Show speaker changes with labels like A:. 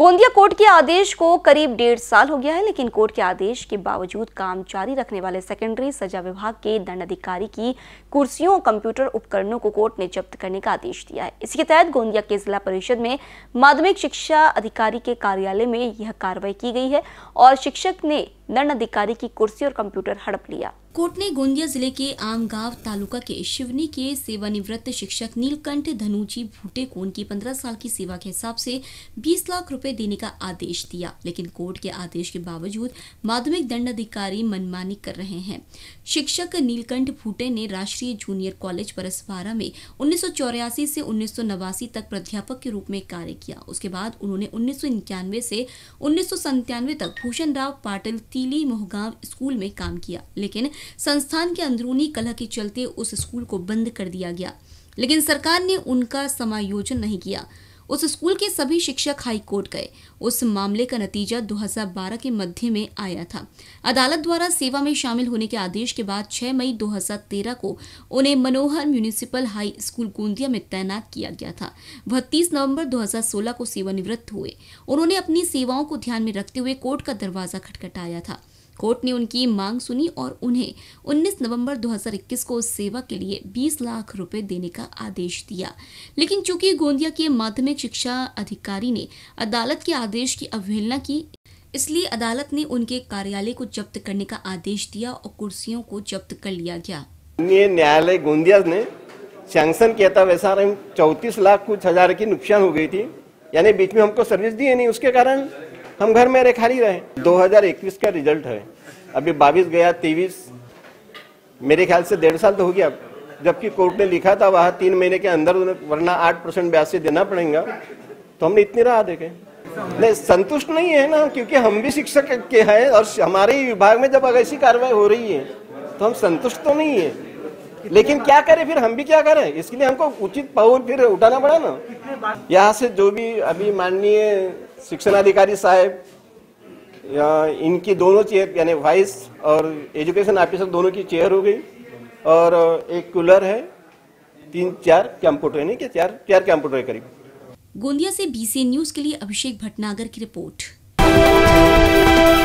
A: Gondia court के आदेश को करीब डेढ़ साल हो गया है लेकिन कोर्ट के आदेश के बावजूद काम जारी रखने वाले सेकेंडरी सजा विभाग के दंडाधिकारी की कुर्सियों और कंप्यूटर उपकरणों को कोर्ट ने जब्त करने का आदेश दिया है इसके तहत गोंदिया के जिला परिषद में माध्यमिक शिक्षा अधिकारी के कार्यालय में यह कार्रवाई की गई है और शिक्षक ने दंडाधिकारी की कुर्सी और कंप्यूटर हड़प लिया कोर्ट ने गोंदिया जिले के आमगांव तालुका के शिवनी के सेवानिवृत्त शिक्षक नीलकंठ धनुजी भूटे को उनकी पंद्रह साल की सेवा के हिसाब से 20 लाख रुपए देने का आदेश दिया लेकिन कोर्ट के आदेश के बावजूद माध्यमिक दंड अधिकारी मनमानी कर रहे हैं शिक्षक नीलकंठ भूटे ने राष्ट्रीय जूनियर कॉलेज परसवारा में उन्नीस से उन्नीस तक प्राध्यापक के रूप में कार्य किया उसके बाद उन्होंने उन्नीस से उन्नीस तक भूषण राव पाटिल कीली मोहगांव स्कूल में काम किया लेकिन संस्थान के अंदरूनी कलह के चलते उस स्कूल को बंद कर दिया गया लेकिन सरकार ने उनका समायोजन नहीं किया उस स्कूल के सभी शिक्षक हाईकोर्ट गए उस मामले का नतीजा 2012 के मध्य में आया था अदालत द्वारा सेवा में शामिल होने के आदेश के बाद 6 मई 2013 को उन्हें Manohar municipal high school Gondia में तैनात किया गया था वह तीस नवम्बर दो को सेवानिवृत्त हुए उन्होंने अपनी सेवाओं को ध्यान में रखते हुए कोर्ट का दरवाजा खटखटाया था कोर्ट ने उनकी मांग सुनी और उन्हें 19 नवंबर 2021 को सेवा के लिए 20 लाख रुपए देने का आदेश दिया लेकिन चूंकि गोंदिया के माध्यमिक शिक्षा अधिकारी ने अदालत के आदेश की अवहेलना की इसलिए अदालत ने उनके कार्यालय को जब्त करने का आदेश दिया और कुर्सियों को जब्त कर लिया गया
B: न्यायालय गोंदिया ने सैंक्शन किया था वैसा चौतीस लाख कुछ हजार की नुकसान हो गई थी यानी बीच में हमको सर्विस दी नहीं उसके कारण हम घर में रहे खाली रहे 2021 का रिजल्ट है अभी बाईस गया तेईस मेरे ख्याल से डेढ़ साल तो हो गया जबकि कोर्ट ने लिखा था वहाँ तीन महीने के अंदर वरना आठ परसेंट ब्याज से देना पड़ेगा तो हमने इतनी राह देखे नहीं संतुष्ट नहीं है ना क्योंकि हम भी शिक्षक के हैं और हमारे ही विभाग में जब अगर ऐसी कार्रवाई हो रही है तो हम संतुष्ट तो नहीं है लेकिन क्या करें फिर हम भी क्या करें इसके लिए हमको उचित पावर फिर उठाना पड़ा ना यहाँ से जो भी अभी माननीय शिक्षणाधिकारी साहब इनकी दोनों चेयर यानी वाइस और एजुकेशन ऑफिसर दोनों की चेयर हो गई और एक कूलर है तीन चार कंप्यूटर यानी क्या चार चार कंप्यूटर करीब
A: गोंदिया से बीसी न्यूज के लिए अभिषेक भटनागर की रिपोर्ट